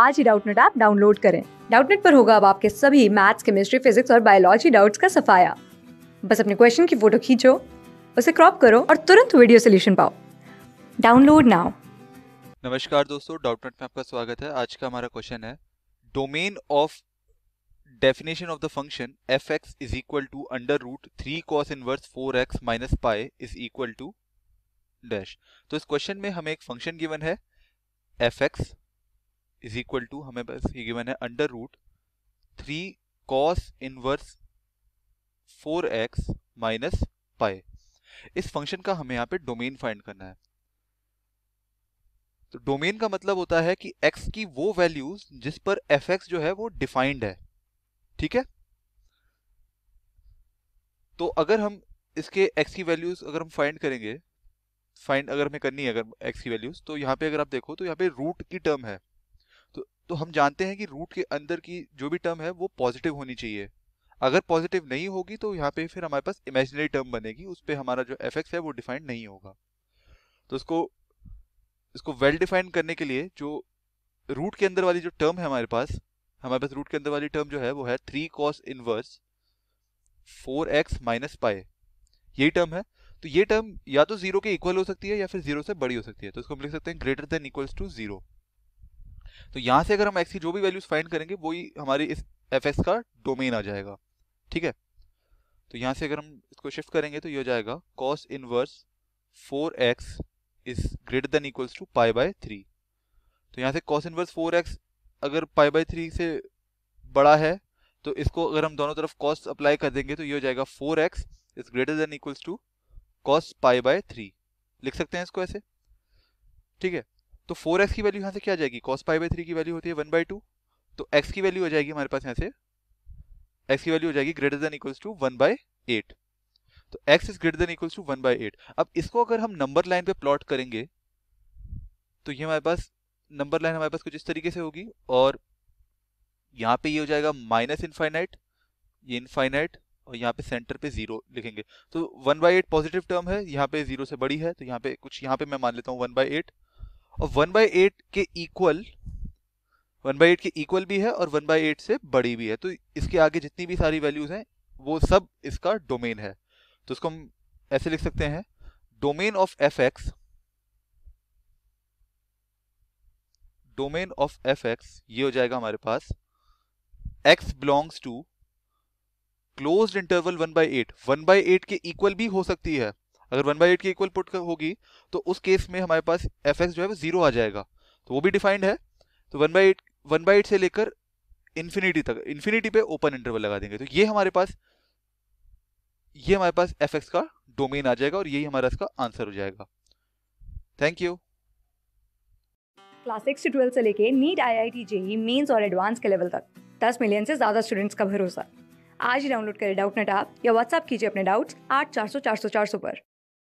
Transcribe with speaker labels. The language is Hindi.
Speaker 1: आज ही डाउटनेट ऐप डाउनलोड करें डाउटनेट पर होगा अब आपके सभी मैथ्स केमिस्ट्री फिजिक्स और बायोलॉजी डाउट्स का सफाया बस अपने क्वेश्चन की फोटो खींचो उसे क्रॉप करो और तुरंत वीडियो सोल्यूशन पाओ डाउनलोड नाउ
Speaker 2: नमस्कार दोस्तों डाउटनेट में आपका स्वागत है आज का हमारा क्वेश्चन है domain of definition of the function F X is equal to under root three cos inverse four X minus pi is equal to dash तो इस क्वेश्चन में हमें एक फंक्शन गिवन है F X is equal to हमें बस ये गिवन है under root three cos inverse four X minus pi इस फंक्शन का हमें यहाँ पे डोमेन फाइंड करना है तो डोमेन का मतलब होता है कि एक्स की वो वैल्यूज जिस पर एफ एक्स जो है वो डिफाइंड है ठीक है तो अगर हम इसके एक्स की वैल्यूज अगर हम फाइंड करेंगे फाइंड अगर हमें करनी है अगर एक्स की वैल्यूज तो यहाँ पे अगर आप देखो तो यहाँ पे रूट की टर्म है तो हम जानते हैं कि रूट के अंदर की जो भी टर्म है वो पॉजिटिव होनी चाहिए अगर पॉजिटिव नहीं होगी तो यहाँ पे फिर हमारे पास इमेजिनरी टर्म बनेगी उस पर हमारा जो एफ है वो डिफाइंड नहीं होगा तो इसको इसको वेल well करने के लिए जो रूट के अंदर वाली जो टर्म है हमारे पास हमारे पास रूट के अंदर वाली टर्म जो है वो है three cos inverse four X minus pi यही टर्म है तो ये टर्म या तो जीरो के इक्वल हो सकती है या फिर जीरो से बड़ी हो सकती है तो इसको हम लिख सकते हैं greater than equals to zero तो यहां से अगर हम एक्स की जो भी वैल्यूज फाइंड करेंगे वही हमारी इस एफ का डोमेन आ जाएगा ठीक है तो यहाँ से अगर हम इसको शिफ्ट करेंगे तो ये हो जाएगा cos inverse four X is greater than equals to pi by three तो यहाँ से कॉस इनवर्स फोर एक्स अगर पाई बाय थ्री से बड़ा है तो इसको अगर हम दोनों तरफ कॉस अप्लाई कर देंगे तो ये हो जाएगा four X is greater than equals to cos pi by three लिख सकते हैं इसको ऐसे ठीक है तो फोर एक्स की वैल्यू यहाँ से क्या आ जाएगी कॉस फाइव बाई थ्री की वैल्यू होती है वन बाई टू तो एक्स की वैल्यू हो जाएगी हमारे पास यहाँ से एक्स की वैल्यू हो जाएगी greater than equals to one by eight तो X is greater than equals to one by eight अब इसको अगर हम नंबर लाइन पे प्लॉट करेंगे तो ये हमारे पास नंबर लाइन हमारे पास कुछ इस तरीके से होगी और यहाँ पे ये हो जाएगा माइनस इनफाइनाइट ये इनफाइनाइट और यहाँ पे सेंटर पे जीरो लिखेंगे तो one by eight positive term है यहाँ पे जीरो से बड़ी है तो यहाँ पे कुछ यहाँ पे मैं मान लेता हूँ वन बाई एट और वन बाई एट के इक्वल वन बाई एट के इक्वल भी है और वन बाई एट से बड़ी भी है तो इसके आगे जितनी भी सारी वैल्यूज हैं वो सब इसका डोमेन है तो इसको हम ऐसे लिख सकते हैं domain of F X domain of F X ये हो जाएगा हमारे पास X belongs to close interval one by eight one by eight के इक्वल भी हो सकती है अगर वन बाई एट की इक्वल पुट होगी तो उस केस में हमारे पास एफ एक्स जो है वो जीरो आ जाएगा तो वो भी डिफाइंड है तो one by eight one by eight से लेकर इन्फिनिटी तक इन्फिनिटी पे ओपन इंटरवल लगा देंगे तो ये हमारे पास ये हमारे पास एफ एक्स का डोमेन आ जाएगा और यही हमारा इसका आंसर हो जाएगा थैंक यू
Speaker 1: क्लास सिक्स से ट्वेल्थ से लेके NEET I I T JEE mains और एडवांस के लेवल तक दस मिलियन से ज़्यादा स्टूडेंट्स का भरोसा आज ही डाउनलोड करें डाउट नेट ऐप या व्हाट्सएप कीजिए अपने डाउट्स आठ चार सौ चार सौ चार सौ पर